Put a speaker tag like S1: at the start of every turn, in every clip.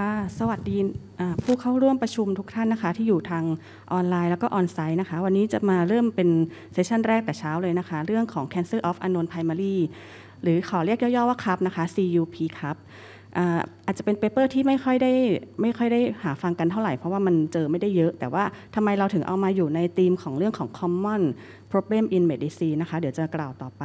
S1: ค่ะสวัสดีผู้เข้าร่วมประชุมทุกท่านนะคะ ที่อยู่ทางออนไลน์แล้วก็ออนไซต์นะคะ วันนี้จะมาเริ่มเป็นเซสชันแรกแต่เช้าเลยนะคะ เรื่องของ Cancer of Unknown Primary หรือขอเรียกย่อๆว่าครับนะคะ CUP ครับอาจจะเป็นเปเปอร์ที่ไม่ค่อยได้ไม่ค่อยได้หาฟังกันเท่าไหร่ เพราะว่ามันเจอไม่ได้เยอะ แต่ว่าทำไมเราถึงเอามาอยู่ในธีมของเรื่องของ common problem in medicine นะคะ เดี๋ยวจะกล่าวต่อไป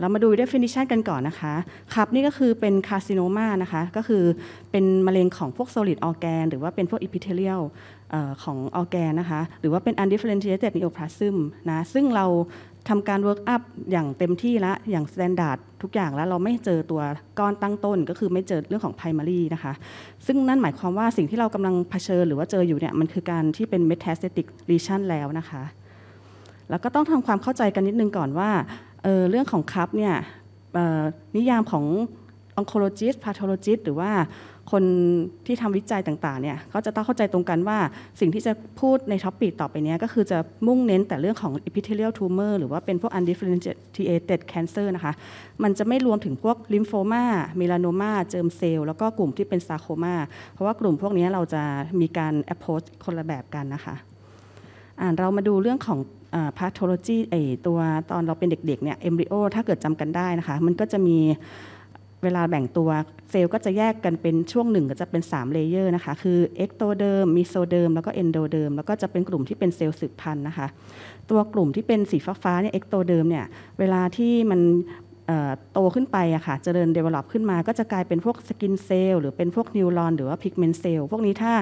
S1: เรามาดู definition กันก่อนนะคะ คับนี่ก็คือเป็นคาซิโนมานะคะ ก็คือเป็นมะเร็งของพวก solid organ หรือว่าเป็นพวก epithelial ของ organ นะคะ หรือว่าเป็น undifferentiated neoplasm นะ ซึ่งเราทำการ work up อย่างเต็มที่แล้วอย่าง standard ทุกอย่างแล้วเราไม่เจอตัวก้อนตั้งต้น ก็คือไม่เจอเรื่องของ primary นะคะ ซึ่งนั่นหมายความว่าสิ่งที่เรากำลังเผชิญ หรือว่าเจออยู่เนี่ยมันคือการที่เป็น metastatic lesion แล้วนะคะ แล้วก็ต้องทำความเข้าใจกันนิดนึงก่อนว่าเเรื่องของคับเนี่ยนิยามขององโคโลจิสพาโทโลจิสหรือว่าคนที่ทำวิจัยต่าง ๆเนี่ยก็จะต้องเข้าใจตรงกันว่าสิ่งที่จะพูดในท็อปปีต่อไปนี้ก็คือจะมุ่งเน้นแต่เรื่องของ epithelial tumor หรือว่าเป็นพวก undifferentiated cancer นะคะมันจะไม่รวมถึงพวกลิมโฟมาเมลาน n o มาเจิมเซลล์แล้วก็กลุ่มที่เป็น sarcoma เพราะว่ากลุ่มพวกนี้เราจะมีการ approach คนละแบบกันนะคะเรามาดูเรื่องของพาโทโลจีไอตัวตอนเราเป็นเด็กๆเนี่ยเอมบริโอถ้าเกิดจำกันได้นะคะ มันก็จะมีเวลาแบ่งตัวเซลล์ก็จะแยกกันเป็นช่วงหนึ่งก็จะเป็น3เลเยอร์นะคะคือเอ็กโตเดิมมีโซเดิมแล้วก็เอนโดเดิมแล้วก็จะเป็นกลุ่มที่เป็นเซลล์สืบพันธุ์นะคะ ตัวกลุ่มที่เป็นสีฟ้าๆเนี่ยเอ็กโตเดิมเนี่ยเวลาที่มันโตขึ้นไปอะค่ะเจริญเดเวลลอปขึ้นมา ก็จะกลายเป็นพวกสกินเซลล์หรือเป็นพวกนิวรอนหรือว่าพิกเมนเซลล์พวกนี้ถ้า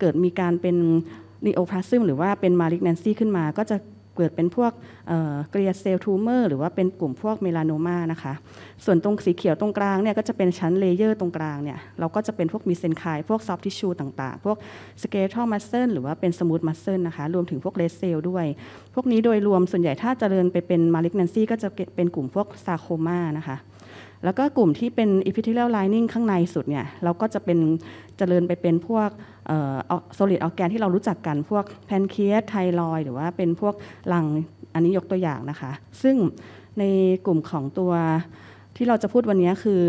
S1: เกิดมีการเป็นนีโอพลาซึมหรือว่าเป็นมาลิกแนนซี่ขึ้นมาก็จะเกิดเป็นพวกเกลียเซลล์ทูเมอร์หรือว่าเป็นกลุ่มพวกเมลานมานะคะส่วนตรงสีเขียวตรงกลางเนี่ยก็จะเป็นชั้นเลเยอร์ตรงกลางเนี่ยเราก็จะเป็นพวกมีเซนคายพวกซอฟทิชชูต่างๆ พวกสเกทอลมัสเซนลหรือว่าเป็นสมูทมัสเซนลนะคะ รวมถึงพวกเลสเซลด้วย พวกนี้โดยรวมส่วนใหญ่ถ้าเจริญไปเป็นมาลิกแนนซี่ก็จะเป็นกลุ่มพวกซาโคมานะคะแล้วก็กลุ่มที่เป็น epithelial lining ข้างในสุดเนี่ย เราก็จะเป็นจเจริญไปเป็นพวก solid organ ที่เรารู้จักกันพวกแพนเคียสไทรอยหรือว่าเป็นพวกลังอันนี้ยกตัวอย่างนะคะ ซึ่งในกลุ่มของตัวที่เราจะพูดวันนี้คือ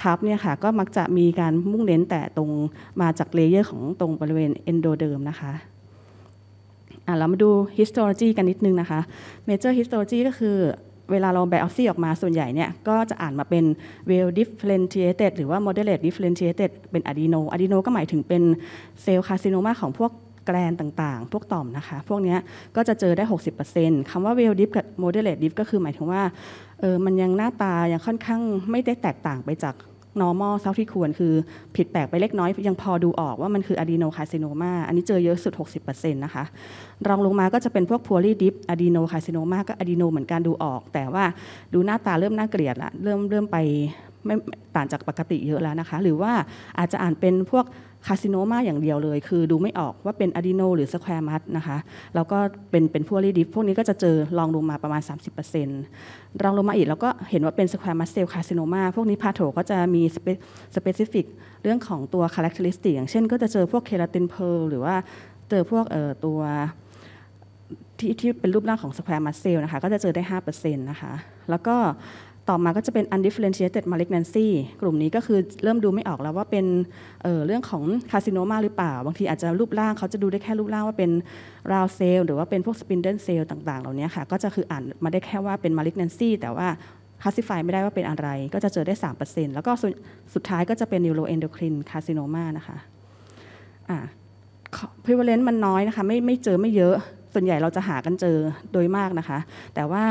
S1: ครับเนี่ยค่ะ ก็มักจะมีการมุ่งเน้นแต่ตรงมาจากเลเยอร์ของตรงบริเวณ เอนโดเดิมนะคะอ่ะเรามาดู histology กันนิดนึงนะคะ major histology ก็คือเวลาเราแบออฟซี่ออกมาส่วนใหญ่เนี่ยก็จะอ่านมาเป็น well differentiated หรือว่า moderate differentiated เป็นอ d ด n โนอ e ด o โนก็หมายถึงเป็นเซลล์คาซิโนมาของพวกแกลนต่างๆ พวกต่อมนะคะ พวกนี้ก็จะเจอได้ 60%คำว่า well dip กับ moderate dip ก็คือหมายถึงว่าเออมันยังหน้าตายังค่อนข้างไม่ได้แตกต่างไปจาก normal เท่าที่ควรคือผิดแปลกไปเล็กน้อยยังพอดูออกว่ามันคืออะดีโนคาซิโนมาอันนี้เจอเยอะสุด 60%นะคะ รองลงมาก็จะเป็นพวกพัวรีดิฟอะดีโนคาซิโนมาก็อะดีโนเหมือนกันดูออก แต่ว่าดูหน้าตาเริ่มน่าเกลียดละเริ่มเริ่มไปไม่ต่างจากปกติเยอะแล้วนะคะ หรือว่าอาจจะอ่านเป็นพวกคาสิโนมาอย่างเดียวเลยคือดูไม่ออกว่าเป็นอะดีโนหรือสแควร์มัสนะคะ แล้วก็เป็นเป็นพวกรีดิฟพวกนี้ก็จะเจอลองลงมาประมาณ 30%รองลงมาอีกเราก็เห็นว่าเป็นสแควร์มัสเซลคาสิโนมาพวกนี้พาโถก็จะมีสเปซิฟิกเรื่องของตัวคุณลัสติกอย่างเช่นก็จะเจอพวกเคราตินเพลหรือว่าเจอพวกเออ่ตัวที่ที่เป็นรูปร่างของสแควร์มัสเซลนะคะ ก็จะเจอได้ 5%นะคะ แล้วก็ต่อมา ก็จะเป็น undifferentiated malignancy กลุ่มนี้ก็คือเริ่มดูไม่ออกแล้วว่าเป็นเเรื่องของคาซิโนมาหรือเปล่า บางทีอาจจะรูปร่างเขาจะดูได้แค่รูปร่างว่าเป็นราวเซลล์หรือว่าเป็นพวกสปินเดิลเซลล์ต่าง ๆเหล่านี้ค่ะ ก็จะคืออ่านมาได้แค่ว่าเป็น malignancy แต่ว่าคาสิฟายไม่ได้ว่าเป็นอะไร ก็จะเจอได้ 3%แล้วก็สุดท้ายก็จะเป็น neuroendocrine carcinoma นะคะ อ่า prevalence มันน้อยนะคะ ไม่ไม่เจอไม่เยอะส่วนใหญ่เราจะหากันเจอโดยมากนะคะ แต่ว่า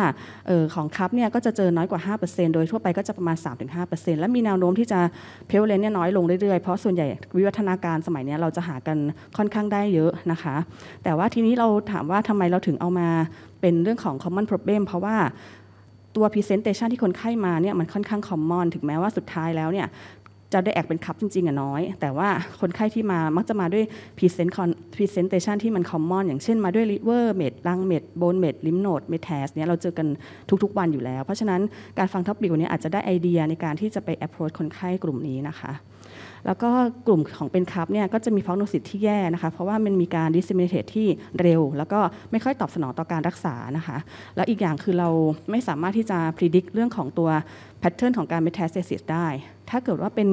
S1: ออของคับเนี่ยก็จะเจอน้อยกว่า 5%โดยทั่วไปก็จะประมาณ 3-5%และมีแนวโน้มที่จะเพลเลนเนี่ยน้อยลงเรื่อยๆ เพราะส่วนใหญ่วิวัฒนาการสมัยนี้เราจะหากันค่อนข้างได้เยอะนะคะ แต่ว่าทีนี้เราถามว่าทำไมเราถึงเอามาเป็นเรื่องของ common problem เพราะว่าตัว presentation ที่คนไข้มาเนี่ยมันค่อนข้าง common ถึงแม้ว่าสุดท้ายแล้วเนี่ยจะได้แอกเป็นคัพจริงๆอะน้อย แต่ว่าคนไข้ที่มามักจะมาด้วยพรีเซนต์คอนพรีเซนเตชันที่มันคอมมอน อย่างเช่นมาด้วยลิเวอร์เม็ดลังเม็ดโบนเม็ดลิมโนดเมดแทสเนี่ยเราเจอกันทุกๆ วันอยู่แล้วเพราะฉะนั้นการฟังท็อปปิกวนี้อาจจะได้ไอเดียในการที่จะไปแอปโรชคนไข้กลุ่มนี้นะคะ แล้วก็กลุ่มของเป็นคับเนี่ยก็จะมีพอกโนซิตที่แย่นะคะเพราะว่ามันมีการดิสเมเทตที่เร็ว แล้วก็ไม่ค่อยตอบสนองต่อการรักษานะคะ แล้วอีกอย่างคือเราไม่สามารถที่จะพิจิตรเรื่องของตัวแพทเทิร์นของการ m e t a สเซสิสได้ ถ้าเกิดว่าเป็น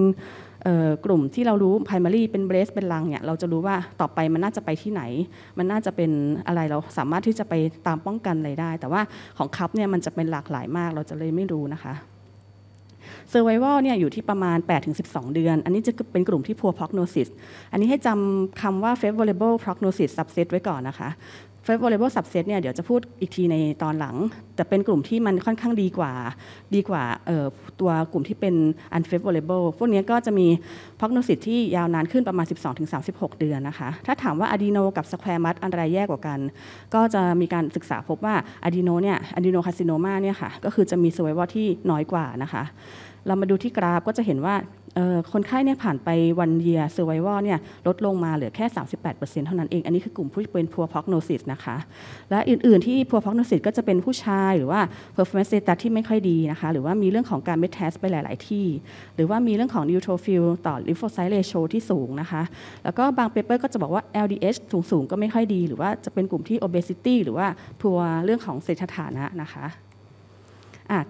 S1: กลุ่มที่เรารู้ primary เป็นเบสเป็นลังเนี่ยเราจะรู้ว่าต่อไปมันน่าจะไปที่ไหน มันน่าจะเป็นอะไรเราสามารถที่จะไปตามป้องกันอะไรได้ แต่ว่าของคัพเนี่ยมันจะเป็นหลากหลายมากเราจะเลยไม่รู้นะคะ survival เนี่ยอยู่ที่ประมาณ 8-12 เดือน อันนี้จะเป็นกลุ่มที่ poor prognosis อันนี้ให้จำคำว่า favorable prognosis subset ไว้ก่อนนะคะ favorable subset เนี่ยเดี๋ยวจะพูดอีกทีในตอนหลัง แต่เป็นกลุ่มที่มันค่อนข้างดีกว่าดีกว่าตัวกลุ่มที่เป็น unfavorable พวกนี้ก็จะมี prognosis ที่ยาวนานขึ้นประมาณ 12-36 เดือนนะคะ ถ้าถามว่าอะดีโนกับสแควร์มัดอันไรแย่กว่ากัน ก็จะมีการศึกษาพบว่าอะดีโนเนี่ยอะดีโนคาซิโนมาเนี่ยค่ะก็คือจะมี survival ที่น้อยกว่านะคะ เรามาดูที่กราฟก็จะเห็นว่าคนไข้เนี่ยผ่านไปวันเยียร์เซอร์ไวว์ลเนี่ยลดลงมาเหลือแค่ 38%เท่านั้นเอง อันนี้คือกลุ่มผู้เป็นพัวพ็อกโนซิสนะคะและอื่นๆที่พัวพ็อกโนซิสก็จะเป็นผู้ชายหรือว่าอร์ฟอร์แมนซ์เซตัสที่ไม่ค่อยดีนะคะหรือว่ามีเรื่องของการเมทแทสไปหลายๆที่ หรือว่ามีเรื่องของนิวโทรฟิลต่อลิ m โฟไซต์เลโชที่สูงนะคะแล้วก็บางเปเปอร์ก็จะบอกว่า LDH สูงๆ ก็ไม่ค่อยดีหรือว่าจะเป็นกลุ่มที่โอเบสิตี้หรือว่าพัวเรื่องของเสถียรฐานะนะคะ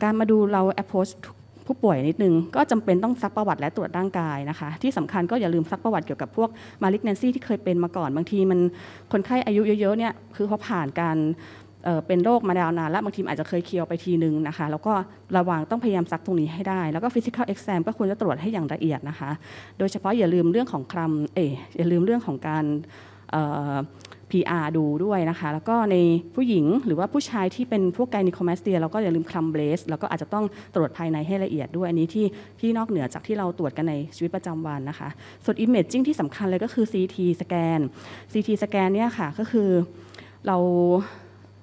S1: การมาดูเรา approach ผู้ป่วยนิดนึงก็จำเป็นต้องซักประวัติและตรวจร่างกายนะคะ ที่สำคัญก็อย่าลืมซักประวัติเกี่ยวกับพวกมาลิกเนนซี่ที่เคยเป็นมาก่อนบางทีมันคนไข้อายุเยอะๆเนี่ยคือเอาผ่านการเป็นโรคมาดาวนานแล้วบางทีอาจจะเคยเคียวไปทีนึงนะคะ แล้วก็ระวังต้องพยายามซักตรงนี้ให้ได้ แล้วก็ฟิส y s อ c a l ์ x อมก็ควรจะตรวจให้อย่างละเอียดนะคะโดยเฉพาะอย่าลืมเรื่องของคลมเอ๋อย่าลืมเรื่องของการ PR ดูด้วยนะคะ แล้วก็ในผู้หญิงหรือว่าผู้ชายที่เป็นพวกไกนิโคมาสเตียเราก็อย่าลืมคลัมเบสแล้วก็อาจจะต้องตรวจภายในให้ละเอียดด้วย อันนี้ที่ที่นอกเหนือจากที่เราตรวจกันในชีวิตประจำวันนะคะส่วนเมจจิ้งที่สำคัญเลยก็คือ CT สแกน CT สแกนเนี่ยค่ะ ก็คือเรา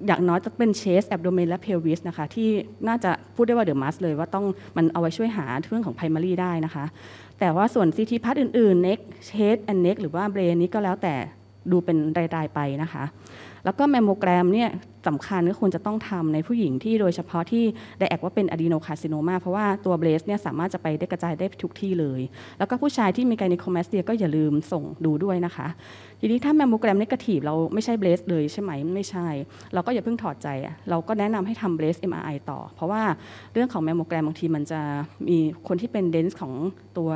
S1: อย่างน้อยจะเป็นเชสแอบโดเมนและเพลวิสนะคะที่น่าจะพูดได้ว่าเดอะมัสเลยว่าต้องมันเอาไว้ช่วยหาเรื่องของไพรมารีได้นะคะแต่ว่าส่วนซีทีพาร์ทอื่นๆเน็กเชสแอนเน็กหรือว่าเบรนนี้ก็แล้วแต่ดูเป็นราย ๆ ไปนะคะ แล้วก็แมมโมแกรมเนี่ยสำคัญก็ควรจะต้องทำในผู้หญิงที่โดยเฉพาะที่ได้แอกว่าเป็นอะดีโนคาซิโนมาเพราะว่าตัวเบรสเนี่ยสามารถจะไปได้กระจายได้ทุกที่เลย แล้วก็ผู้ชายที่มีไกนิโคมาสเตียก็อย่าลืมส่งดูด้วยนะคะ ทีนี้ถ้าแมมโมแกรมนกาทีฟเราไม่ใช่เบรสเลยใช่ไหม ไม่ใช่ เราก็อย่าเพิ่งถอดใจ เราก็แนะนำให้ทำเบรสไอต่อ เพราะว่าเรื่องของแมมโมแกรมบางทีมันจะมีคนที่เป็นเดนส์ของตัว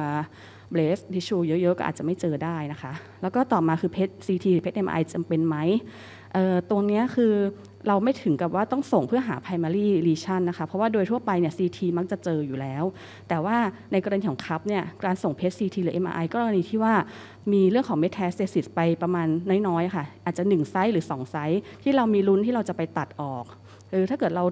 S1: เบรสทิชชูเยอะๆก็อาจจะไม่เจอได้นะคะ แล้วก็ต่อมาคือเพชซีทีเพชเอ็มไอจำเป็นไหม ตรงนี้คือเราไม่ถึงกับว่าต้องส่งเพื่อหา primary lesion นะคะ เพราะว่าโดยทั่วไปเนี่ย CT มักจะเจออยู่แล้ว แต่ว่าในกรณีของคับเนี่ย การส่งเพช CT หรือ MRI ก็กรณีที่ว่ามีเรื่องของ metastasis ไปประมาณน้อยๆค่ะอาจจะ 1 ไซส์หรือ 2 ไซส์ที่เรามีลุ้นที่เราจะไปตัดออก หรือถ้าเกิดเรา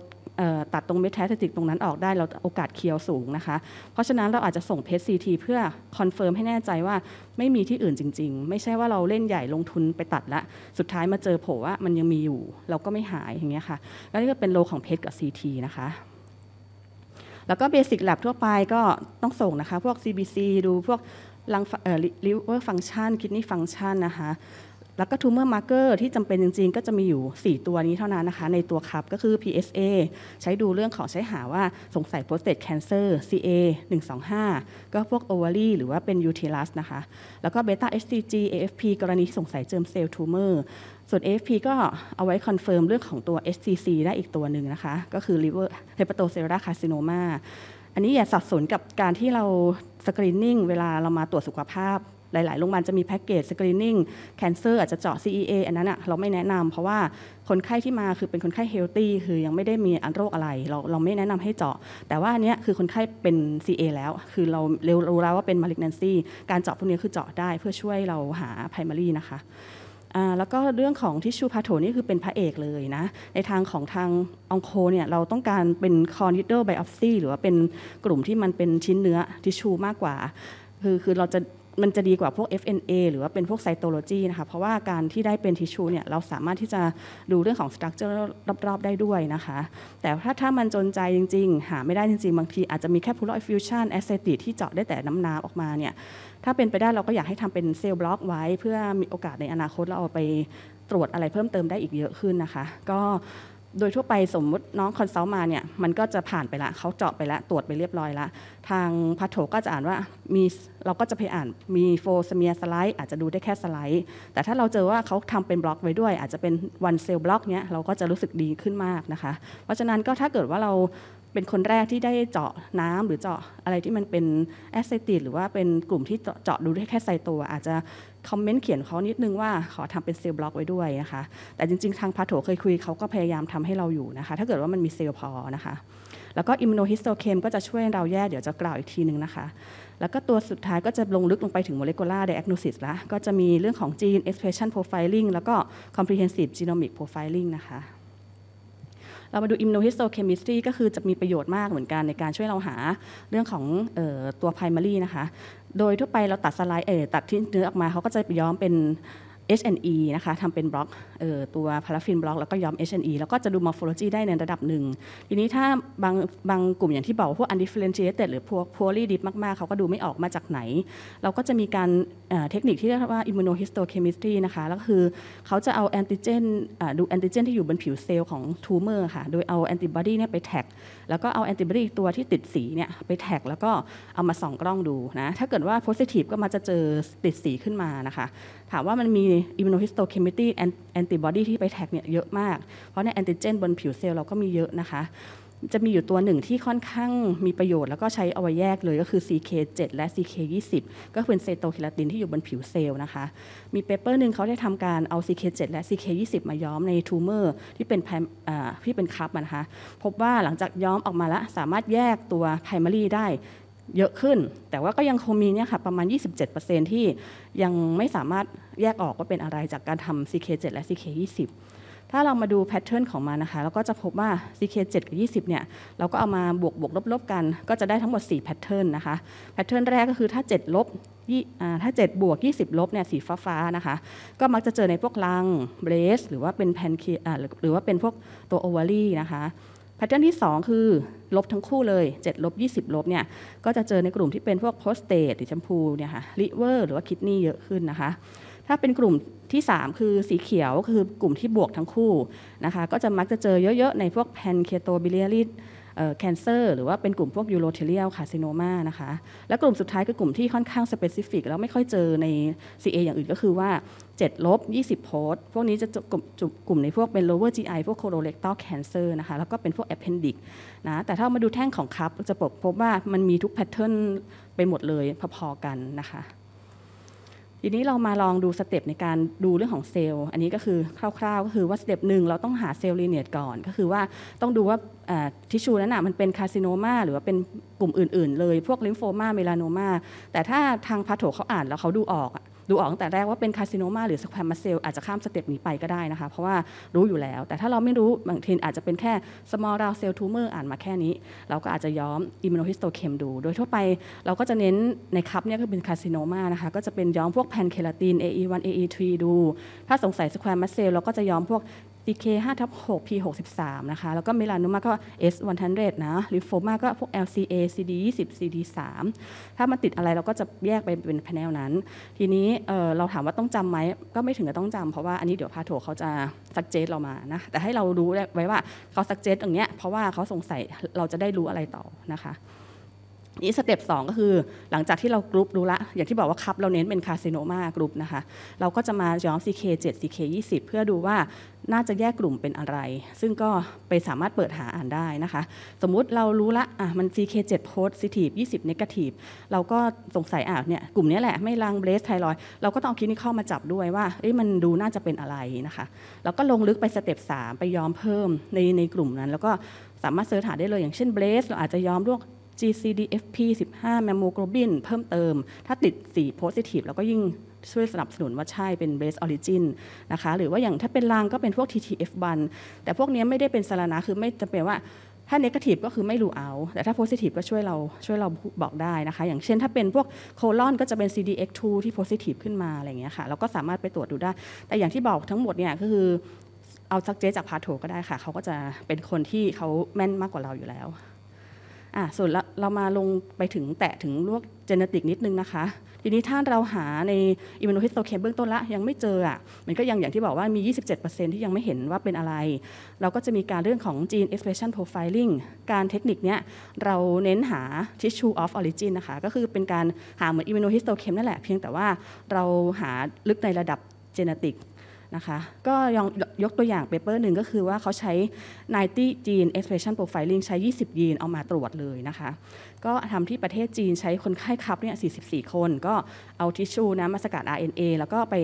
S1: ตัดตรงเม็ดแทสติกตรงนั้นออกได้เราโอกาสเคียวสูงนะคะเพราะฉะนั้นเราอาจจะส่งเพจซีทีเพื่อคอนเฟิร์มให้แน่ใจว่าไม่มีที่อื่นจริงๆ ไม่ใช่ว่าเราเล่นใหญ่ลงทุนไปตัดละสุดท้ายมาเจอโผว่ามันยังมีอยู่ เราก็ไม่หายอย่างเงี้ยค่ะแล้วนี่ก็เป็นโลของเพจกับ CT นะคะ แล้วก็เบสิกแลบทั่วไปก็ต้องส่งนะคะ พวก CBC ดูพวกลังลิเวอร์ฟังชันคิดนี่ฟังชันนะคะแล้วก็ tumor marker ที่จำเป็นจริงๆ ก็จะมีอยู่ 4 ตัวนี้เท่านั้นนะคะ ในตัวครับก็คือ PSA ใช้ดูเรื่องของใช้หาว่าสงสัย prostate cancer CA 125 ก็พวก ovary หรือว่าเป็น uterus นะคะ แล้วก็ beta HCG AFP กรณีที่สงสัยเจิมเซลล์ tumor ส่วน AFP ก็เอาไว้คอนเฟิร์มเรื่องของตัว HCC ได้อีกตัวหนึ่งนะคะ ก็คือ liver hepatocellular carcinoma อันนี้อย่าสับสนกับการที่เราสกรีนนิ่งเวลาเรามาตรวจสุขภาพหลาย ๆ โรงพยาบาลจะมีแพ็กเกจสกรีนนิ่งแคนเซอร์อาจจะเจาะ CEA อันนั้นอะเราไม่แนะนำ เพราะว่าคนไข้ที่มาคือเป็นคนไข้เฮลตี้คือยังไม่ได้มีอันโรคอะไร เราเราไม่แนะนำให้เจาะ แต่ว่าอันเนี้ยคือคนไข้เป็น CA แล้ว คือเราเรู้แล้วว่าเป็นมาลิกเนนซีการเจาะพวกนี้คือเจาะได้เพื่อช่วยเราหาไพ i m a ี y นะคะ แล้วก็เรื่องของทิชชูพาโถนี่คือเป็นพระเอกเลยนะในทางของทางองโคเนี่ยเราต้องการเป็นคอนิเดอร์ไบออฟซี่หรือว่าเป็นกลุ่มที่มันเป็นชิ้นเนื้อทิชชูมากกว่า คือคือเราจะมันจะดีกว่าพวก FNA หรือว่าเป็นพวกไซโตโลจีนะคะ เพราะว่าการที่ได้เป็นทิชชูเนี่ยเราสามารถที่จะดูเรื่องของสตรัคเจอร์รอบ ๆ ได้ด้วยนะคะ แต่ถ้าถ้ามันจนใจจริงๆ หาไม่ได้จริง ๆ บางทีอาจจะมีแค่พูลอยฟิวชั่นแอสเซติที่เจาะได้แต่น้ำน้ำออกมาเนี่ยถ้าเป็นไปได้เราก็อยากให้ทำเป็นเซลล์บล็อกไว้ เพื่อมีโอกาสในอนาคตเราเอาไปตรวจอะไรเพิ่มเติมได้อีกเยอะขึ้นนะคะ ก็โดยทั่วไปสมมุติน้องคอนซัลท์มาเนี่ยมันก็จะผ่านไปละเขาเจาะไปละตรวจไปเรียบร้อยละทางพัทโถก็จะอ่านว่ามีเราก็จะไปอ่านมีโฟสเมียสไลด์อาจจะดูได้แค่สไลด์ แต่ถ้าเราเจอว่าเขาทำเป็นบล็อกไว้ด้วย อาจจะเป็นวันเซลบล็อกเนี้ย เราก็จะรู้สึกดีขึ้นมากนะคะ เพราะฉะนั้นก็ถ้าเกิดว่าเราเป็นคนแรกที่ได้เจาะน้ำหรือเจาะอะไรที่มันเป็นแอสเซติดหรือว่าเป็นกลุ่มที่เจาะดูได้แค่ไซโตอาจจะคอมเมนต์เขียนเขานิดนึงว่าขอทำเป็นเซลล์บล็อกไว้ด้วยนะคะ แต่จริงๆทางพาโถเคยคุยเขาก็พยายามทำให้เราอยู่นะคะ ถ้าเกิดว่ามันมีเซลล์พอนะคะ แล้วก็อิมมูโนฮิสโตเคมก็จะช่วยเราแยกเดี๋ยวจะกล่าวอีกทีนึงนะคะ แล้วก็ตัวสุดท้ายก็จะลงลึกลงไปถึงโมเลกุลาร์ไดอะโนซิสละก็จะมีเรื่องของจีน็กซ์เพรสชันโปรไฟลิงแล้วก็คอมพ r ีเฮนซีฟจีโนมิกโปรไฟลิงนะคะเรามาดูอิมโนฮิสโตเคมิสตี t ก็คือจะมีประโยชน์มากเหมือนกันในการช่วยเราหาเรื่องของออตัวไพมารีนะคะ โดยทั่วไปเราตัดสไลด์เอตัดที่เนื้อออกมาเขาก็จะย้อมเป็น H&E นะคะทำเป็นบล็อกออตัวพาราฟินบล็อกแล้วก็ย้อม H&E แล้วก็จะดูมอร์โฟโลจีได้ในระดับหนึ่งทีนี้ถ้าบางบางกลุ่มอย่างที่บอกพวก undifferentiated หรือพวก poorly deep มาก ๆ เขาก็ดูไม่ออกมาจากไหน เราก็จะมีการเทคนิคที่เรียกว่า immunohistochemistry นะคะ แล้วก็คือเขาจะเอาแอนติเจนดูแอนติเจนที่อยู่บนผิวเซลล์ของทูเมอร์ค่ะโดยเอาแอนติบอดีเนี่ยไปแท็กแล้วก็เอาแอนติบอดีตัวที่ติดสีเนี่ยไปแท็กแล้วก็เอามาส่องกล้องดูนะ ถ้าเกิดว่าโพสิทีฟก็มาจะเจอติดสีขึ้นมานะคะ ถามว่ามันมีอิมมูโนฮิสโตเคมิตี้แอนติบอดีที่ไปแท็กเนี่ยเยอะมาก เพราะในแอนติเจนบนผิวเซลล์เราก็มีเยอะนะคะจะมีอยู่ตัวหนึ่งที่ค่อนข้างมีประโยชน์แล้วก็ใช้เอาไว้แยกเลยก็คือ CK7 และ CK20 ก็เป็นเซโตเคลาตินที่อยู่บนผิวเซลล์นะคะ มีเปเปอร์หนึ่งเขาได้ทำการเอา CK7 และ CK20 มาย้อมในทูเมอร์ที่เป็นที่เป็นคับนะคะ พบว่าหลังจากย้อมออกมาแล้วสามารถแยกตัวไพมารีได้เยอะขึ้น แต่ว่าก็ยังคงมีเนี่ยค่ะประมาณ 27%ที่ยังไม่สามารถแยกออกว่าเป็นอะไรจากการทำ CK7 และ CK20 ถ้าเรามาดูแพทเทิร์นของมันนะคะ เราก็จะพบว่า CK7 กับ 20 เนี่ย เราก็เอามาบวก บวกลบลบกันก็จะได้ทั้งหมด 4 แพทเทิร์นนะคะแพทเทิร์นแรกก็คือถ้า7ลบถ้า7บวก 20 ลบเนี่ยสีฟ้า ฟ้านะคะ ก็มักจะเจอในพวกลังเบรสหรือว่าเป็นแพนเคหรือว่าเป็นพวกตัวโอเวอรี่นะคะแพทเทิร์นที่ 2 คือลบทั้งคู่เลย 7 ลบ 20 ลบเนี่ยก็จะเจอในกลุ่มที่เป็นพวกโพสเตตหรือชมพูเนี่ยค่ะลิเวอร์หรือว่าคิดนี่เยอะขึ้นนะคะ ถ้าเป็นกลุ่มที่ 3 คือสีเขียวคือกลุ่มที่บวกทั้งคู่นะคะ ก็จะมักจะเจอเยอะๆในพวกแพนเคโตบิเลียริสแคนเซอร์หรือว่าเป็นกลุ่มพวกยูโรเทเลียลคาซิโนมานะคะและกลุ่มสุดท้ายคือกลุ่มที่ค่อนข้างสเปซิฟิกแล้วไม่ค่อยเจอใน CA อย่างอื่นก็คือว่า7ลบ20โพสพวกนี้จะกลุ่มกลุ่มในพวกเป็น lower GI พวก colorectal cancer นะคะแล้วก็เป็นพวก appendix นะแต่ถ้ามาดูแท่งของคัพจะพบว่ามันมีทุกแพทเทิร์นไปหมดเลยพอๆกันนะคะทีนี้เรามาลองดูสเต็ปในการดูเรื่องของเซลล์ อันนี้ก็คือคร่าวๆก็คือว่าสเต็ปหนึ่งเราต้องหาเซลล์ลีเนียก่อน ก็คือว่าต้องดูว่าทิชชูนั้นนะมันเป็นคาซิโนมาหรือว่าเป็นกลุ่มอื่นๆเลยพวกลิมโฟมาเมลานโนมา แต่ถ้าทางพาโถเขาอ่านแล้วเขาดูออกดูออกตั้งแต่แรกว่าเป็นคาสิโนมาหรือสแควมาเซลอาจจะข้ามสเต็ปนี้ไปก็ได้นะคะ เพราะว่ารู้อยู่แล้วแต่ถ้าเราไม่รู้บางทีอาจจะเป็นแค่ small round cell tumor อ่านมาแค่นี้ เราก็อาจจะย้อมอิมมูโนฮิสโตเคมดู โดยทั่วไป เราก็จะเน้นในคัพเนี่ยก็เป็นคาสิโนมานะคะ ก็จะเป็นย้อมพวกแพนเคลาติน AE1 AE3 ดู ถ้าสงสัยสแควมาเซลเราก็จะย้อมพวกห k 5ทับ6 P 6 3นะคะแล้วก็เมลานูมาก็ S 1 0 0นะลิฟโฟมาก็พวก LCA CD ด0 CD 3ถ้ามันติดอะไรเราก็จะแยกไปเป็นแผนวนั้น ทีนี้เเราถามว่าต้องจำไหมก็ไม่ถึงกับต้องจำเพราะว่าอันนี้เดี๋ยวพาโถเขาจะสักเจตเรามานะแต่ให้เรารู้ไว้ว่าเขาสักเจตตรงเนี้ยเพราะว่าเขาสงสัยเราจะได้รู้อะไรต่อนะคะนี่สเต็ปสก็คือหลังจากที่เรากรุ๊ปดูละอย่างที่บอกว่าครับเราเน้นเป็นคาสิโนมากรุ๊ปนะคะ เราก็จะมาย้อม CK7 CK20 เพื่อดูว่าน่าจะแยกกลุ่มเป็นอะไร ซึ่งก็ไปสามารถเปิดหาอ่านได้นะคะ สมมุติเรารู้ละอ่ะมัน CK7 โพสิทีฟ20เนกาทีฟเราก็สงสัยอ่ะเนี่ยกลุ่มนี้แหละไม่ลังเบสไทรอย เราก็ต้องเอาคลินิคเข้ามาจับด้วยว่าเอ๊ะมันดูน่าจะเป็นอะไรนะคะ แล้วก็ลงลึกไปสเต็ป3ไปย้อมเพิ่มในในกลุ่มนั้น แล้วก็สามารถเสิร์ชหาได้เลยอย่างเช่นเบสเราอาจจะย้อมลวก GCDFP 15แมมโมโกลบินเพิ่มเติม ถ้าติดสีโพสิทีฟเราก็ยิ่งช่วยสนับสนุนว่าใช่เป็น base origin นะคะหรือว่าอย่างถ้าเป็นลางก็เป็นพวก TTF1 แต่พวกนี้ไม่ได้เป็นสารณะคือไม่จะเป็นว่าถ้าเนกาทีฟก็คือไม่รู้เอา แต่ถ้าโพสิทีฟก็ช่วยเราช่วยเราบอกได้นะคะ อย่างเช่นถ้าเป็นพวกโคลอนก็จะเป็น CDX2 ที่โพสิทีฟขึ้นมาอะไรเงี้ยค่ะเราก็สามารถไปตรวจดูได้ แต่อย่างที่บอกทั้งหมดเนี่ยก็คือ เอาซักเจจากพาโถก็ได้ค่ะเขาก็จะเป็นคนที่เขาแม่นมากกว่าเราอยู่แล้วอ่ะส่วนเรามาลงไปถึงแตะถึงลวกเจเนติกนิดนึงนะคะทีนี้ถ้าเราหาในอิมมูโนฮิสโตเคมเบื้องต้นละยังไม่เจออ่ะมันก็ยังอย่างที่บอกว่ามี 27%ที่ยังไม่เห็นว่าเป็นอะไร เราก็จะมีการเรื่องของจีนเอ็กซ์เพรสชันโปรไฟลิงการเทคนิคเนี้ยเราเน้นหาทิชชูออฟออริจินะคะ ก็คือเป็นการหาเหมือนอิมมูโนฮิสโตเคมนั่นแหละ เพียงแต่ว่าเราหาลึกในระดับเจเนติกนะคะก็ยองยกตัวอย่างเปเปอร์หนึ่งก็คือว่าเขาใช้90 gene expression profiling ใช้ 20 ยีนเอามาตรวจเลยนะคะ ก็ทำที่ประเทศจีนใช้คนไข้ครับเนี่ย44 คน ก็เอาทิชชูนะมาสกัด RNA แล้วก็ไป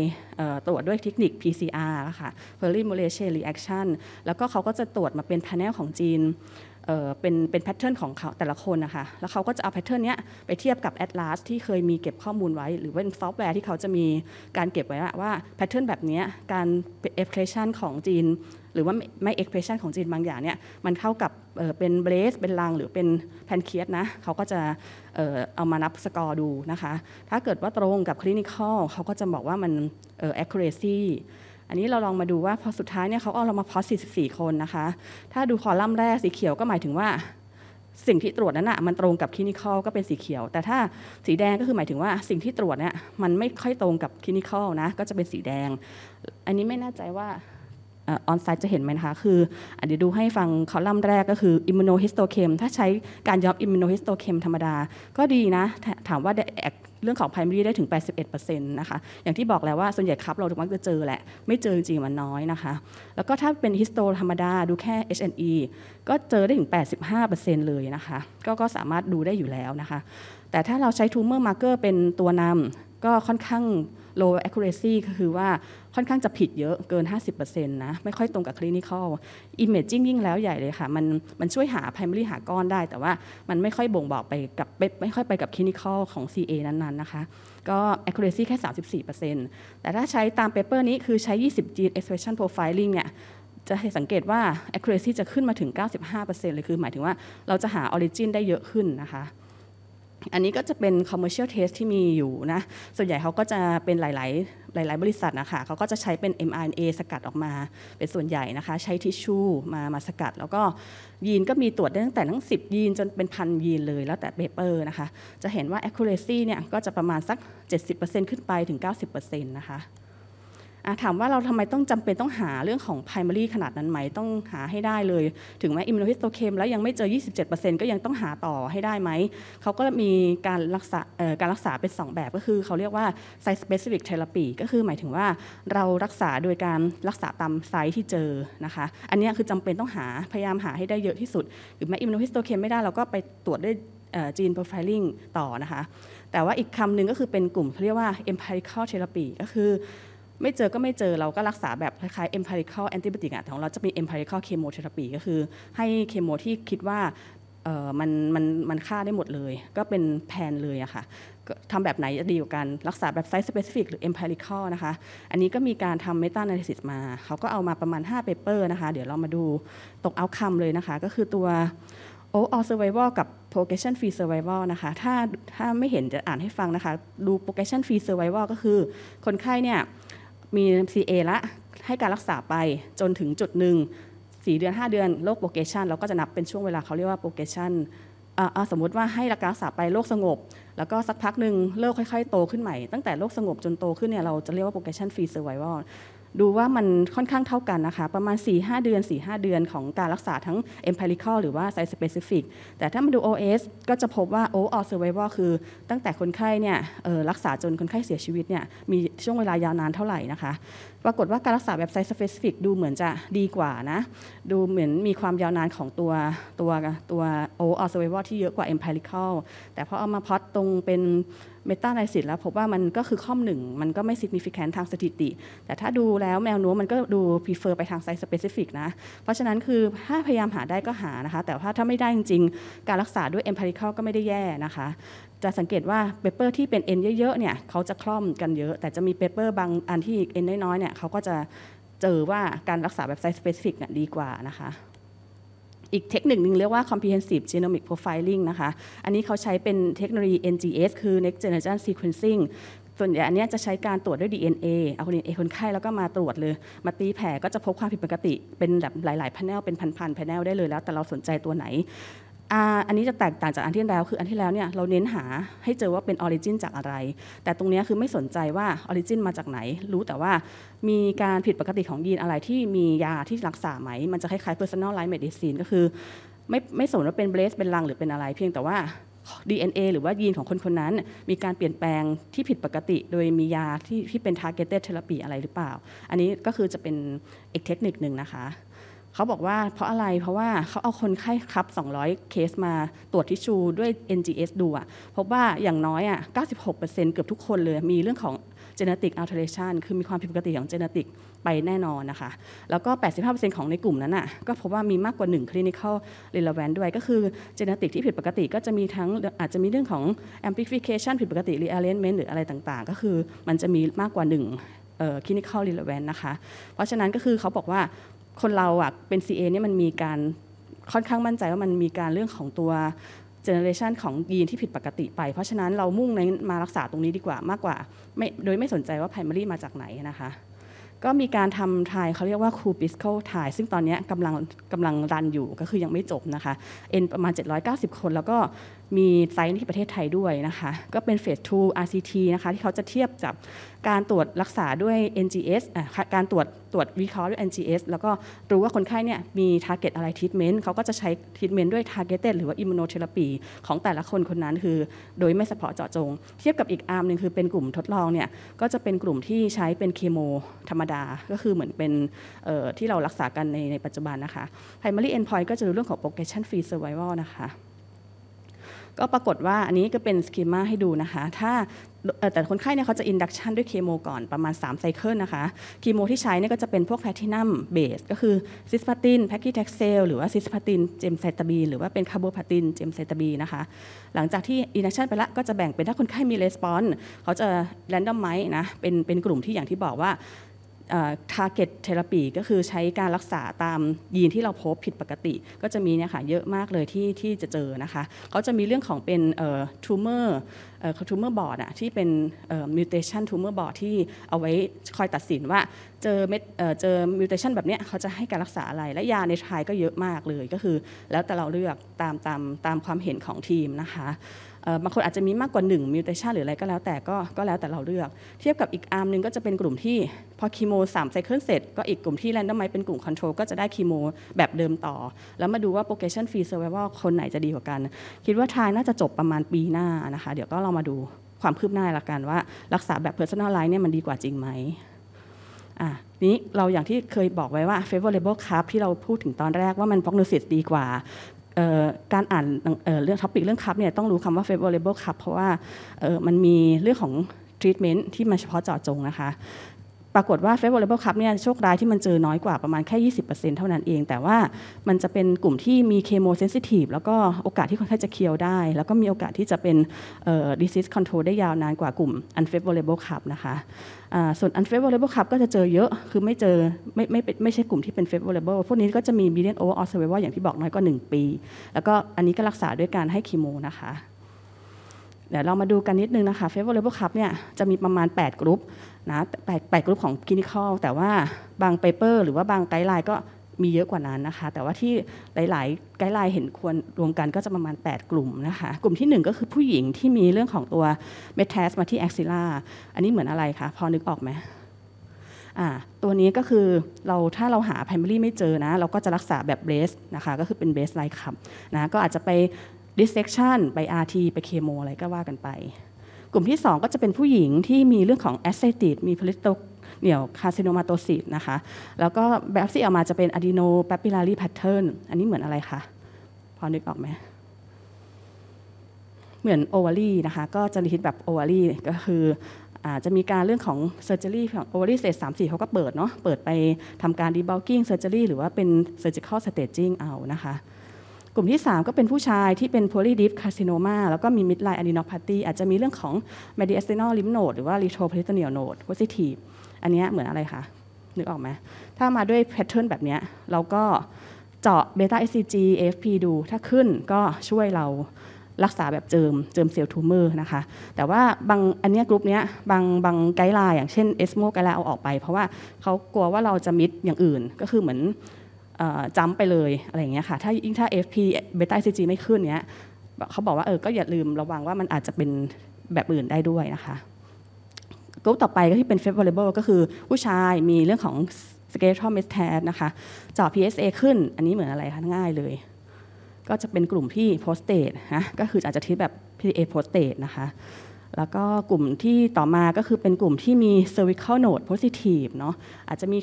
S1: ตรวจด้วยเทคนิค PCR ค่ะ polymerase reaction แล้วก็เขาก็จะตรวจมาเป็นพ a n e l ของจีนเป็นเป็นแพทเทิร์นของเขาแต่ละคนนะคะแล้วเขาก็จะเอาแพทเทิร์นนี้ไปเทียบกับแอ t ลาสที่เคยมีเก็บข้อมูลไว้ หรือเป็นซอฟต์แวร์ที่เขาจะมีการเก็บไว้ว่าแพทเทิร์นแบบนี้ การเอ็กเพรสชันของจีน หรือว่าไม่เอ็กเพรสชันของจีนบางอย่างเนี่ย มันเข้ากับเป็นเบรสเป็นลังหรือเป็นแพนเคียสนะ เขาก็จะเอามานับสกอร์ดูนะคะ ถ้าเกิดว่าตรงกับคลินิคอล เขาก็จะบอกว่ามันเอ a c เ u ร a ี่อันนี้ เราลองมาดูว่าพอสุดท้ายเนี่ยเขาเอาเรามาพอส44 คนนะคะ ถ้าดูคอลัมน์แรกสีเขียวก็หมายถึงว่า สิ่งที่ตรวจนั้นอะมันตรงกับคลินิคอลก็เป็นสีเขียว แต่ถ้าสีแดงก็คือหมายถึงว่าสิ่งที่ตรวจเนี่ยมันไม่ค่อยตรงกับคลินิคอลนะก็จะเป็นสีแดง อันนี้ไม่แน่ใจว่าออนไซต์จะเห็นไหมนะคะ คืออเดี๋ยวดูให้ฟังคอลัมน์แรกก็คืออิมมูโนฮิสโตเคมถ้าใช้การย้อมอิมมูโนฮิสโตเคมธรรมดาก็ดีนะถามว่าเรื่องของ primary ได้ถึง 81%นะคะ อย่างที่บอกแล้วว่าส่วนใหญ่ครับเราถึงมักจะเจอแหละ ไม่เจอจริงมันน้อยนะคะ แล้วก็ถ้าเป็นฮิสโตธรรมดา ดูแค่ HNE ก็เจอได้ถึง 85%เลยนะคะกก็สามารถดูได้อยู่แล้วนะคะ แต่ถ้าเราใช้ทูมเอร์มาร์เกอร์เป็นตัวนำก็ค่อนข้าง low accuracy ก็คือว่าค่อนข้างจะผิดเยอะเกิน 50%นะไม่ค่อยตรงกับ clinical imaging ยิ่งแล้วใหญ่เลยค่ะ มันมันช่วยหา primary หาก้อนได้แต่ว่ามันไม่ค่อยบ่งบอกไปกับไม่ค่อยไปกับ clinical ของ CA นั้น ๆนะคะ ก็ accuracy แค่ 34%แต่ถ้าใช้ตาม paper นี้คือใช้20 gene expression profiling เนี่ย จะสังเกตว่า accuracy จะขึ้นมาถึง 95%เลยคือหมายถึงว่าเราจะหา origin ได้เยอะขึ้นนะคะอันนี้ก็จะเป็น commercial test ที่มีอยู่นะ ส่วนใหญ่เขาก็จะเป็นหลายๆหลาย ๆบริษัทนะคะ เขาก็จะใช้เป็น mRNA สกัดออกมา เป็นส่วนใหญ่นะคะ ใช้ทิชชู่มามาสกัด แล้วก็ยีนก็มีตรวจได้ตั้งแต่ทั้ง 10 ยีนจนเป็นพันยีนเลย แล้วแต่เปเปอร์นะคะ จะเห็นว่า accuracy เนี่ยก็จะประมาณสัก70%ขึ้นไปถึง 90%นะคะถามว่าเราทำไมต้องจำเป็นต้องหาเรื่องของ primary ขนาดนั้นไหมต้องหาให้ได้เลย ถึงแม้ i m m u n o h i s t o c h e m แล้วยังไม่เจอ 27%ก็ยังต้องหาต่อให้ได้ไหม เขาก็มีการรักษาการรักษาเป็น 2 แบบก็คือ เขาเรียกว่า site specific therapy ก็คือหมายถึงว่าเรารักษาโดยการรักษาตามไซต์ที่เจอนะคะ อันนี้คือจำเป็นต้องหาพยายามหาให้ได้เยอะที่สุดหรือแม้ i m m u n o h i s t o c h e m ไม่ได้เราก็ไปตรวจด้วยจีนโปรไฟลิงต่อนะคะ แต่ว่าอีกคำหนึ่งก็คือเป็นกลุ่มเขาเรียกว่า empirical therapy ก็คือไม่เจอก็ไม่เจอเราก็รักษาแบบคล้ายๆ empirical a n t i b o d y อะของเราจะเป็น empirical chemotherapy ก็คือให้เคมีที่คิดว่ามันมันมันฆ่าได้หมดเลย ก็เป็นแผนเลยอะค่ะทำแบบไหนจะดีกว่ากันรักษาแบบไซส์สเปซิฟิกหรือ empirical นะคะอันนี้ก็มีการทำ meta analysis มา เขาก็เอามาประมาณ 5 paper นะคะ เดี๋ยวเรามาดูตกเอาคำเลยนะคะ ก็คือตัว overall survival กับ progression free survival นะคะถ้าถ้าไม่เห็นจะอ่านให้ฟังนะคะดู progression free survival ก็คือ คนไข้เนี่ยมี MCA ละให้การรักษาไปจนถึงจุดหนึ่ง 4 เดือน 5 เดือนโรคโปรเกชันเราก็จะนับเป็นช่วงเวลาเขาเรียกว่าโปรเกชันสมมติว่าให้รักษาไปโรคสงบ แล้วก็สักพักหนึ่งโรคค่อยๆโตขึ้นใหม่ ตั้งแต่โรคสงบจนโตขึ้นเนี่ย เราจะเรียกว่าโปรเกชันฟรีเซอร์ไวว a l ดูว่ามันค่อนข้างเท่ากันนะคะ ประมาณ 4-5 เดือน4-5เดือนของการรักษาทั้ง empirical หรือว่า site specific แต่ถ้ามาดู OS ก็จะพบว่า o v e r survival คือตั้งแต่คนไข้เนี่ยรักษาจนคนไข้เสียชีวิตเนี่ยมีช่วงเวลายาวนานเท่าไหร่นะคะปรากฏว่าการรักษาแบบ site specific ดูเหมือนจะดีกว่านะ ดูเหมือนมีความยาวนานของตัวตัวตัว o v e r survival ที่เยอะกว่า empirical แต่พอเอามาพอตตรงเป็นเมตาไลซิสแล้ว พบว่ามันก็คือข้อมหนึ่งมันก็ไม่ significant ทางสถิติ แต่ถ้าดูแล้วแมวนัวมันก็ดู prefer ไปทางไซส์สเปซิฟิกนะ เพราะฉะนั้นคือถ้าพยายามหาได้ก็หานะคะ แต่ว่าถ้าไม่ได้จริงๆ การรักษาด้วย empirical ก็ไม่ได้แย่นะคะ จะสังเกตว่าเปเปอร์ที่เป็น n เยอะๆเนี่ยเขาจะคล่อมกันเยอะ แต่จะมีเปเปอร์บางอันที่ n น้อยๆเนี่ยเขาก็จะเจอว่าการรักษาแบบไซส์สเปซิฟิกเนี่ยดีกว่านะคะอีกเทคนิคหนึ่งเรียกว่า comprehensive genomic profiling นะคะ อันนี้เขาใช้เป็นเทคโนโลยี NGS คือ next generation sequencing ส่วนใหญ่อันนี้จะใช้การตรวจด้วย DNA เอา DNA คนไข้แล้วก็มาตรวจเลย มาตีแผลก็จะพบความผิดปกติเป็นแบบหลายๆแผนลเป็นพันๆแผนลได้เลยแล้ว แต่เราสนใจตัวไหนอันนี้จะแตกต่างจากอันที่แล้วคืออันที่แล้วเนี่ยเราเน้นหาให้เจอว่าเป็นออริจินจากอะไร แต่ตรงนี้คือไม่สนใจว่าออริจินมาจากไหน รู้แต่ว่ามีการผิดปกติของยีนอะไรที่มียาที่รักษาไหม มันจะคล้ายๆ personalized medicine ก็คือ ไม่ไม่สนว่าเป็นเบสเป็นลังหรือเป็นอะไร เพียงแต่ว่า DNA หรือว่ายีนของคนคนนั้น มีการเปลี่ยนแปลงที่ผิดปกติ โดยมียาที่ที่เป็น targeted therapy อะไรหรือเปล่า อันนี้ก็คือจะเป็นอีกเทคนิคหนึ่งนะคะเขาบอกว่าเพราะอะไร เพราะว่าเขาเอาคนไข้ครับ 200 เคสมาตรวจทิชชูด้วย NGS ดูอะพบว่าอย่างน้อยอะ96%เกือบทุกคนเลยมีเรื่องของ genetic alteration คือมีความผิดปกติของ genetic ไปแน่นอนนะคะ แล้วก็ 85%ของในกลุ่มนั้นอ่ะ ก็พบว่ามีมากกว่า1 clinical relevant ด้วย ก็คือ genetic ที่ผิดปกติก็จะมีทั้งอาจจะมีเรื่องของ amplification ผิดปกติ rearrangement หรืออะไรต่างๆ ก็คือมันจะมีมากกว่า1 clinical relevant นะคะ เพราะฉะนั้นก็คือเขาบอกว่าคนเราอะเป็น CA เนี่ยมันมีการค่อนข้างมั่นใจว่ามันมีการเรื่องของตัวเจเนอเรชันของยีนที่ผิดปกติไป เพราะฉะนั้นเรามุ่งในมารักษาตรงนี้ดีกว่ามากกว่าไม่โดยไม่สนใจว่าไพรมารีมาจากไหนนะคะ ก็มีการทำทายเขาเรียกว่าคูปิสโคทายซึ่งตอนนี้กำลังกำลังรันอยู่ก็คือยังไม่จบนะคะเอ็นประมาณ790คนแล้วก็มีไซต์ที่ประเทศไทยด้วยนะคะ ก็เป็นเฟส2 RCT นะคะ ที่เขาจะเทียบกับการตรวจรักษาด้วย NGS การตรวจตรวจวิเคราะห์ด้วย NGS แล้วก็รู้ว่าคนไข้เนี่ยมี target อะไร treatment เขาก็จะใช้ treatment ด้วย targeted หรือว่า immunotherapy ของแต่ละคนคนนั้นคือโดยไม่เฉพาะเจาะจง เทียบกับอีกอาร์มหนึ่งคือเป็นกลุ่มทดลองเนี่ยก็จะเป็นกลุ่มที่ใช้เป็นเคมธรรมดาก็คือเหมือนเป็นที่เรารักษากันในในปัจจุบันนะคะ primary endpoint ก็จะดูเรื่องของ progression free survival นะคะก็ปรากฏว่าอันนี้ก็เป็นสกีมาให้ดูนะคะ ถ้าแต่คนไข้เนี่ยเขาจะอินดักชันด้วยเคโมก่อนประมาณ3ไซเคิลนะคะเคโมที่ใช้เนี่ยก็จะเป็นพวกแพทินัมเบสก็คือซิสพาตินแพคกิแท็กเซลหรือว่าซิสพาตินเจมไซตาบีหรือว่าเป็นคาร์โบพาตินเจมไซตาบีนะคะหลังจากที่อินดักชันไปละก็จะแบ่งเป็นถ้าคนไข้มีレスปอนส์เขาจะแรนดอมไมซ์นะเป็นเป็นกลุ่มที่อย่างที่บอกว่า target t เทราปีก็คือใช้การรักษาตามยีนที่เราพบผิดปกติ ก็จะมีเนี่ยค่ะเยอะมากเลยที่ที่จะเจอนะคะเขาจะมีเรื่องของเป็นเมอ tumor เมอ tumor board อะที่เป็นมิวเ mutation tumor board ที่เอาไว้คอยตัดสินว่าเจอเม็ดเเจอ mutation แบบเนี้ยเขาจะให้การรักษาอะไร และยาในไทยก็เยอะมากเลยก็คือ แล้วแต่เราเลือกตามตามตามความเห็นของทีมนะคะบางคนอาจจะมีมากกว่า1มิวเทชันหรืออะไรก็แล้วแต่ก็ก็แล้วแต่เราเลือก เทียบกับอีกอาร์มนึงก็จะเป็นกลุ่มที่พอคีโมสามไซเคิลเสร็จก็อีกกลุ่มที่แรนดอมไมเป็นกลุ่มคอนโทรลก็จะได้คีโมแบบเดิมต่อ แล้วมาดูว่าโปรเกชันฟรีเซอร์ไววัลคนไหนจะดีกว่ากัน คิดว่าทายน่าจะจบประมาณปีหน้านะคะ เดี๋ยวก็เรามาดูความคืบหน้าละกันว่ารักษาแบบเพอร์ซันอลไลน์เนี่ยมันดีกว่าจริงไหมอ่ะนี้เราอย่างที่เคยบอกไว้ว่า favorable c u r ั e ที่เราพูดถึงตอนแรกว่ามันพอกนูสิตดีกว่าการอ่านเรื่องท็อปิกเรื่องคับเนี่ยต้องรู้คำว่า favorable cup เพราะว่ามันมีเรื่องของ treatment ที่มาเฉพาะเจาะจงนะคะปรากฏว่า favorable cup เนี่ยโชคร้ายที่มันเจอน้อยกว่าประมาณแค่ 20%เท่านั้นเองแต่ว่ามันจะเป็นกลุ่มที่มีเคมีเซนซิทีฟแล้วก็โอกาสที่คนไข้จะเคียวได้ แล้วก็มีโอกาสที่จะเป็น disease control ได้ยาวนานกว่ากลุ่ม unfavorable cup นะคะส่วน unfavorable cup ก็จะเจอเยอะคือไม่เจอไม่ไม่ไม่ใช่กลุ่มที่เป็น favorable พวกนี้ก็จะมี median overall survival อย่างที่บอกน้อยกว่า 1 ปีแล้วก็อันนี้ก็รักษาด้วยการให้เคีนะคะเดี๋ยวเรามาดูกันนิดนึงนะคะ favorable cup เนี่ยจะมีประมาณ 8 กลุ่มนะแปดกลุ่มของ clinical แต่ว่าบาง paper หรือว่าบางไกด์ไลน์ก็มีเยอะกว่านั้นนะคะ แต่ว่าที่หลายๆไกด์ไลน์เห็นควรรวมกันก็จะประมาณ 8 กลุ่มนะคะ กลุ่มที่ 1 ก็คือผู้หญิงที่มีเรื่องของตัวเมทแทสมาที่แอคซิล่าอันนี้เหมือนอะไรคะ พอนึกออกไหมตัวนี้ก็คือเราถ้าเราหา primary ไม่เจอนะเราก็จะรักษาแบบ b r ส a นะคะก็คือเป็น b r ส a ไลคับนะก็อาจจะไป dissection ไป RT ไปเคมอะไรก็ว่ากันไป กลุ่มที่ 2 ก็จะเป็นผู้หญิงที่มีเรื่องของอสเซติดมีพลิโตเหนี่ยวคาซิโนมาโตซิสนะคะ แล้วก็แบบซี่ออกมาจะเป็นอะดีโนแปปิลารีแพทเทิร์นอันนี้เหมือนอะไรคะ พอนึกออกไหม เหมือนโอวารีนะคะ ก็จะลิตแบบโอวารีก็คืออาจจะมีการเรื่องของเซอร์เจอรี่ของโอเวอรี่เซสสามสี่เขาก็เปิดเนาะ เปิดไปทำการดีบัลกิ้งเซอร์เจอรี่หรือว่าเป็นเซอร์จิคอลสเตจจิ้งเอานะคะกลุ่มที่ 3 ก็เป็นผู้ชายที่เป็น p o l y d i p carcinoma แล้วก็มี midline adenopathy อาจจะมีเรื่องของ mediastinal lymph node หรือว่า retroperitoneal node positive อันนี้เหมือนอะไรคะ นึกออกไหมถ้ามาด้วย pattern แบบนี้ เราก็เจาะ beta hcg afp ดูถ้าขึ้นก็ช่วยเรารักษาแบบเจิมเจิมเซลล์ทูมเมอร์นะคะ แต่ว่าบางอันนี้กลุ่มนี้บางบางไกด์ไลน์อย่างเช่นเอสโมไกด์ไลน์เอาออกไปเพราะว่าเขากลัวว่าเราจะมิดอย่างอื่นก็คือเหมือนจ้ำไปเลย อะไรอย่างเงี้ยค่ะ ถ้ายิ่งถ้า FP เบต้าซีจีไม่ขึ้นเนี้ยเขาบอกว่าเออ ก็อย่าลืมระวังว่ามันอาจจะเป็นแบบอื่นได้ด้วยนะคะ กลุ่มต่อไปก็ที่เป็น favorable ก็คือผู้ชายมีเรื่องของ s เ e l e t a l m e t a s s นะคะ จอ PSA ขึ้น อันนี้เหมือนอะไรคะง่ายเลย ก็จะเป็นกลุ่มที่ prostate นะก็คืออาจจะทิศแบบ PA prostate นะคะ แล้วก็กลุ่มที่ต่อมาก็คือเป็นกลุ่มที่มี cervical node positive เนาะ อาจจะมี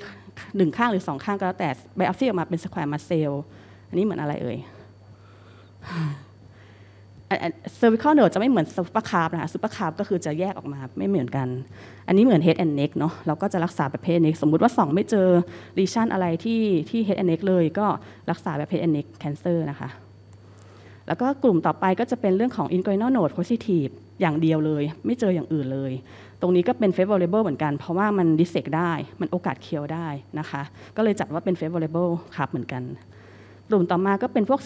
S1: หนึ่งข้างหรือสองข้างก็แล้วแต่ไบอัฟซี่ออกมาเป็นสแควร์มาเซล อันนี้เหมือนอะไรเอ่ยเซอร์วิคอลเนอร์จะไม่เหมือนซูเปอร์คาร์บนะคะซูเปอร์คาร์บก็คือจะแยกออกมาไม่เหมือนกันอันนี้เหมือนฮดแอนด์เน็กเนาะเราก็จะรักษาแบบฮดแอนด์เน็กสมมุติว่า 2 ไม่เจอรีชันอะไรที่ที่ฮดแอนด์เน็กเลยก็รักษาแบบเฮแอนด์เน็กแคนเซอร์นะคะแล้วก็กลุ่มต่อไปก็จะเป็นเรื่องของอินกรี a l node p o s i t i v อย่างเดียวเลยไม่เจออย่างอื่นเลยตรงนี้ก็เป็น favorable เหมือนกันเพราะว่ามันดิเซกได้ มันโอกาสเคียวได้นะคะ ก็เลยจัดว่าเป็น favorable ครับเหมือนกัน กลุ่มต่อมาก็เป็นพวก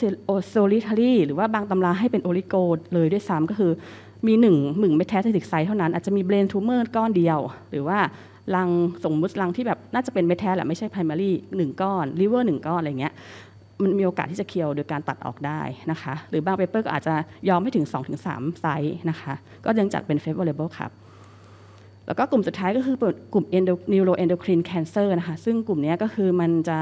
S1: solitary หรือว่าบางตำราให้เป็น oligo เลยด้วยซ้ำก็คือมีหนึ่งหมึ่งเมทาสติกไซต์เท่านั้น อาจจะมีเบรนทูเมอร์ก้อนเดียว หรือว่าลังสมมติลังที่แบบน่าจะเป็นเมทสแหละไม่ใช่ไพ i มารีหนึ่งก้อน l ิเวอร์หนึ่งก้อนอะไรเงี้ย มันมีโอกาสที่จะเคียวโดยการตัดออกได้นะคะ หรือบางเปเปอร์ก็อาจจะยอมให้ถึง 2-3 ไซส์นะคะ ก็ยังจัดเป็น favorable ครับแล้วก็กลุ่มสุดท้ายก็คือกลุ่ม neuro endocrine cancer นะคะ ซึ่งกลุ่มนี้ก็คือมันจะ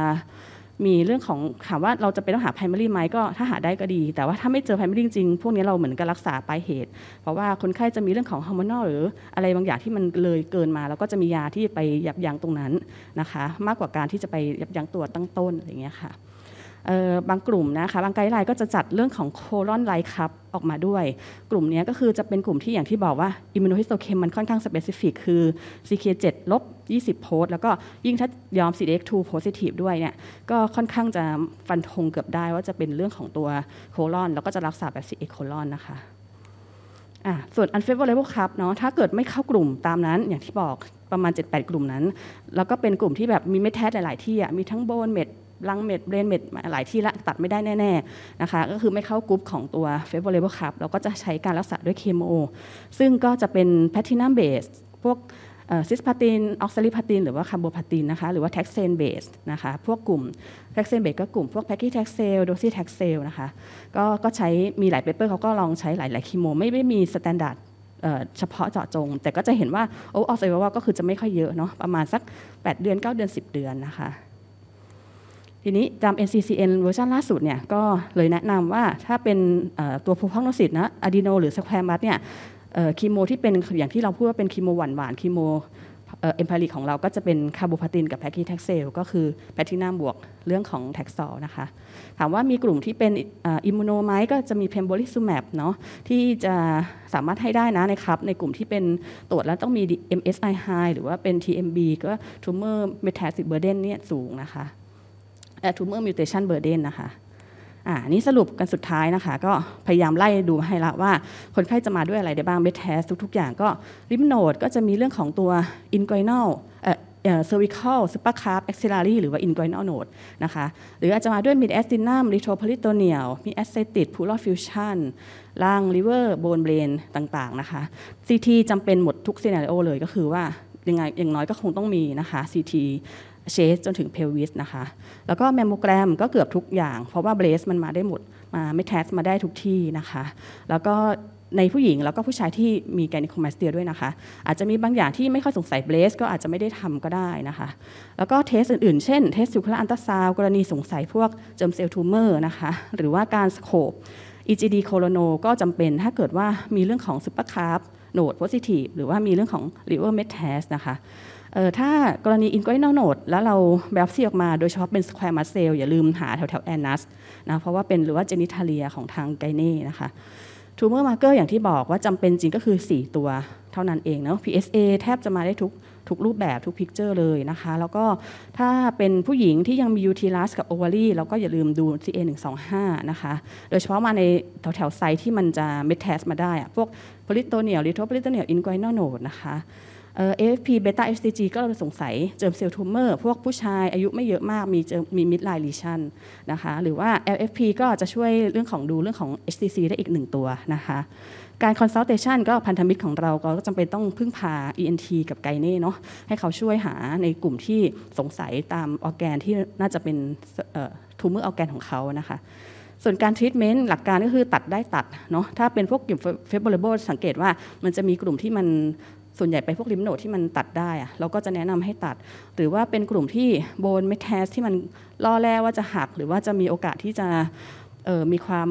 S1: มีเรื่องของถามว่าเราจะไปต้องหา primary ไหมก็ถ้าหาได้ก็ดี แต่ว่าถ้าไม่เจอ primary จริงพวกนี้เราเหมือนกับรักษาปลายเหตุ เพราะว่าคนไข้จะมีเรื่องของฮอร์โมน l หรืออะไรบางอย่างที่มันเลยเกินมา แล้วก็จะมียาที่ไปยับยั้งตรงนั้นนะคะ มากกว่าการที่จะไปยับยั้งตัวตั้งต้นอะไรเงี้ยค่ะบางกลุ่มนะคะบางไกด์ไลน์ก็จะจัดเรื่องของโคลอนไลครับออกมาด้วย กลุ่มนี้ก็คือจะเป็นกลุ่มที่อย่างที่บอกว่าอิมมูโนฮิสโตเคมมันค่อนข้างสเปซิฟิกคือ CK7 ลบ20โพสแล้วก็ยิ่งถ้ายอม CDX2 positive ด้วยเนี่ยก็ค่อนข้างจะฟันธงเกือบได้ว่าจะเป็นเรื่องของตัวโคลอน แล้วก็จะรักษาแบบ c x โคลอนนะคะส่วน unfavorable ครับเนาะถ้าเกิดไม่เข้ากลุ่มตามนั้นอย่างที่บอกประมาณ 7-8 กลุ่มนั้น แล้วก็เป็นกลุ่มที่แบบมีเม็ดแทสหลายๆ ที่มีทั้งโบนเม็ดลังเม็ดเบรนเม็ด หลายที่ละตัดไม่ได้แน่ ๆนะคะ ก็คือไม่เข้ากรุ๊ปของตัว favorable c ร r บเราก็จะใช้การรักษาด้วยเคมีซึ่งก็จะเป็นแพทินัมเบสพวกซิสพาตินออกซาลิพาตินหรือว่าคาร์โบพาตินนะคะหรือว่าแท็กเซนเบสนะคะ พวกกลุ่มแท็กเซนเบสก็กลุ่มพวกแพคกี้แท็กเซลโดซี่แท็กเซลนะคะก็ก็ใช้มีหลายเปเปอร์เขาก็ลองใช้หลายๆเคีโอไม่ได้มีสแตนดาร์ดเฉพาะเจาะจง แต่ก็จะเห็นว่าโอ้ออสเซลว่า ก็คือจะไม่ค่อยเยอะเนาะประมาณสัก 8 เดือน 9 เดือน 10 เดือนนะคะทีนี้จำ NCCN เวอร์ชันล่าสุดเนี่ยก็เลยแนะนำว่าถ้าเป็นตัวพูพองนสิตนะอะดีโนหรือสแควร์มัสเนี่ยคีโมที่เป็นอย่างที่เราพูดว่าเป็นคีโมหวานหวานคีโมเอ็มพาริกของเราก็จะเป็นคาร์โบพาตินกับแพคทีแท็กเซลก็คือแพทินัมบวกเรื่องของแท็กซอลนะคะถามว่ามีกลุ่มที่เป็นอิมมูโนไหมก็จะมีเพมโบลิซูแมปเนาะที่จะสามารถให้ได้นะในครับ ในกลุ่มที่เป็นตรวจแล้วต้องมี MSI high หรือว่าเป็น TMB ก็ทูมเมอร์เมทา a ิเบอร์เดนเนี่ยสูงนะคะแูเมอร์มิวเทชันเบอร์เดนนะคะ อ่านี้สรุปกันสุดท้ายนะคะ ก็พยายามไล่ดูให้ละว่า คนไข้จะมาด้วยอะไรได้บ้างเบทแทสทุกๆอย่างก็ริมโนดก็จะมีเรื่องของตัวิน g ก i n นลเอ่อเอวอค e ลซูเปอร์คาร์บเอ็กซิลารีหรือว่าอิน u i n นอลโนดนะคะหรืออาจจะมาด้วย m i แอสตินัมริโทโพลิโตเนียลมีแอสเซติดพูลอฟ l f u s i นล่างลิเวอร์โบนเบรนต่างๆนะคะซีทีจำเป็นหมดทุกซีน n ร r i o เลยก็คือว่ายังไงอย่างน้อยก็คงต้องมีนะคะซี CT เชสจนถึงเพลวิสนะคะแล้วก็แมมโมแกรมก็เกือบทุกอย่าง เพราะว่าเบรสมันมาได้หมด มาไม่แทสมาได้ทุกที่นะคะ แล้วก็ในผู้หญิงแล้วก็ผู้ชายที่มีแกนิโคมาสเตียด้วยนะคะ อาจจะมีบางอย่างที่ไม่ค่อยสงสัยเบรสก็อาจจะไม่ได้ทำก็ได้นะคะ แล้วก็เทสอื่นๆเช่นเทสสุขคลาอันตราซาว กรณีสงสัยพวกเจมเซลทูเมอร์นะคะหรือว่าการสโคป EGD โคโลโนก็จำเป็นถ้าเกิดว่ามีเรื่องของซุปเปอร์คาร์บโนดโพซิทีฟหรือว่ามีเรื่องของ liver m e t a s นะคะถ้ากรณีอินก้อยนอโนดแล้วเราแบปซี่ออกมาโดยเฉพาะเป็นสแควร์มัสเซลอย่าลืมหาแถวแถวแอนนัสนะเพราะว่าเป็นหรือว่าเจนิทาเลียของทางไกเน่นะคะทูเมอร์มาร์เกอร์อย่างที่บอกว่าจำเป็นจริงก็คือ 4 ตัวเท่านั้นเองเนาะ PSA แทบจะมาได้ทุกทุกรูปแบบทุกพิกเจอร์เลยนะคะ แล้วก็ถ้าเป็นผู้หญิงที่ยังมียูทิลัสกับโอเวอรี่เราก็อย่าลืมดู CA 1 2 5นะคะโดยเฉพาะมาในแถวแถวไซที่มันจะเมทแทสมาได้อะพวกโพลิโตเนียลริโทโพลิโตเนียลอินกอยนอโนดนะคะเออ AFP beta HCG ก็เราสงสัยเจิมเซลล์ทูเมอร์ พวกผู้ชายอายุไม่เยอะมาก มีเจมีมิดไลน์ลีชันนะคะหรือว่า LFP ก็จะช่วยเรื่องของดูเรื่องของ HCC ได้อีกหนึ่งตัวนะคะ การคอนซัลเทชันก็พันธมิตรของเราก็จำเป็นต้องพึ่งพา ENT กับไกเน่เนาะให้เขาช่วยหาในกลุ่มที่สงสัยตามออแกนที่น่าจะเป็นทูมเมอร์ออแกนของเขานะคะ ส่วนการทรีทเมนต์หลักการก็คือตัดได้ตัดเนาะถ้าเป็นพวกกลุ่มเฟเบอร์เบิลสังเกตว่า มันจะมีกลุ่มที่มันส่วนใหญ่ไปพวกลิมโนดที่มันตัดได้อะเราก็จะแนะนำให้ตัด หรือว่าเป็นกลุ่มที่โบนเมทแทสที่มันล่อแร่ว่าจะหัก หรือว่าจะมีโอกาสที่จะมีความ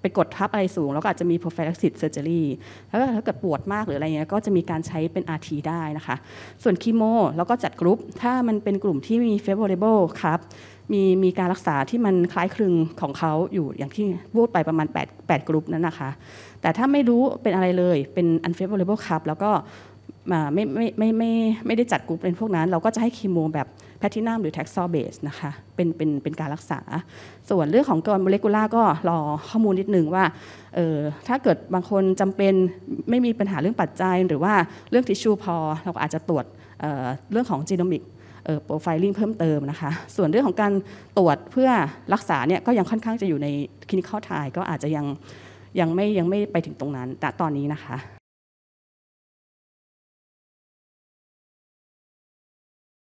S1: ไปกดทับอะไรสูง แล้วก็อาจจะมีโ p ลักซิตเซอร์เจอรี่แล้วก็ถ้าเกิดปวดมากหรืออะไรเงี้ยก็จะมีการใช้เป็น RT ได้นะคะ ส่วนคีโมแล้วก็จัดกลุ่มถ้ามันเป็นกลุ่มที่มี favorable ครับมีมีการรักษาที่มันคล้ายคลึงของเขาอยู่อย่างที่พูดไปประมาณ 8 8 กลุ่มนั้นนะคะแต่ถ้าไม่รู้เป็นอะไรเลยเป็น unfavorable cup แล้วก็ไม่ไม่ไม่ไม่ไม่ได้จัดกลุ่มเป็นพวกนั้นเราก็จะให้คีโมแบบแพทินัมหรือแท็กซอเบสนะคะเป็นเป็นเป็นการรักษา ส่วนเรื่องของกรอนโมเลกุล่าก็รอข้อมูลนิดนึงว่าเออถ้าเกิดบางคนจำเป็นไม่มีปัญหาเรื่องปัจจัย หรือว่าเรื่องทิชชูพอ เราก็อาจจะตรวจเเรื่องของจีโนมิกโปรไฟลิ่งเพิ่มเติมนะคะ ส่วนเรื่องของการตรวจเพื่อรักษาเนี่ย ก็ยังค่อนข้างจะอยู่ในคลินิคอลทายก็อาจจะยังยังไม่ยังไม่ไปถึงตรงนั้น แต่ตอนนี้นะคะ